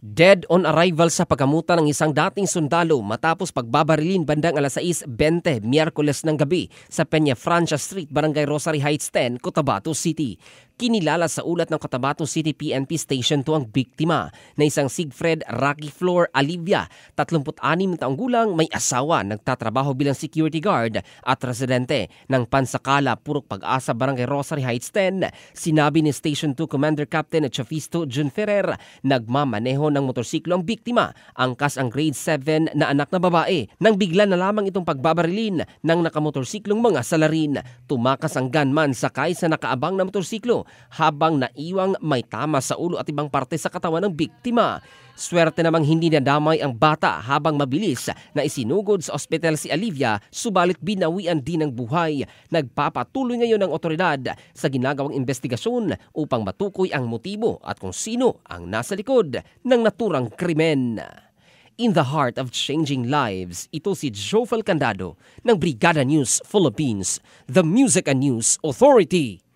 Dead on arrival sa pagamutan ng isang dating sundalo matapos pagbabarilin bandang alas 6.20 Miyerkules ng gabi sa Peña Francia Street, Barangay Rosary Heights 10, Cotabato City. Kinilala sa ulat ng Cotabato City PNP Station 2 ang biktima na isang Siegfried Rocky Floor Alivia, 36 taong gulang, may asawa, nagtatrabaho bilang security guard at residente ng Pansakala, Purok Pag-asa, Barangay Rosary Heights 10. Sinabi ni Station 2 Commander Captain Chafisto Jun Ferrer, nagmamaneho ng motorsiklo ang biktima, angkas ang grade 7 na anak na babae, nang bigla na lamang itong pagbabarilin ng nakamotorsiklong mga salarin. Tumakas ang gunman sakay sa nakaabang na motorsiklo habang naiwang may tama sa ulo at ibang parte sa katawan ng biktima. Swerte namang hindi nadamay ang bata habang mabilis na isinugod sa ospital si Olivia subalit binawian din ng buhay. Nagpapatuloy ngayon ang otoridad sa ginagawang investigasyon upang matukoy ang motibo at kung sino ang nasa likod ng naturang krimen. In the Heart of Changing Lives, ito si Jovel Candado ng Brigada News Philippines, The Music and News Authority.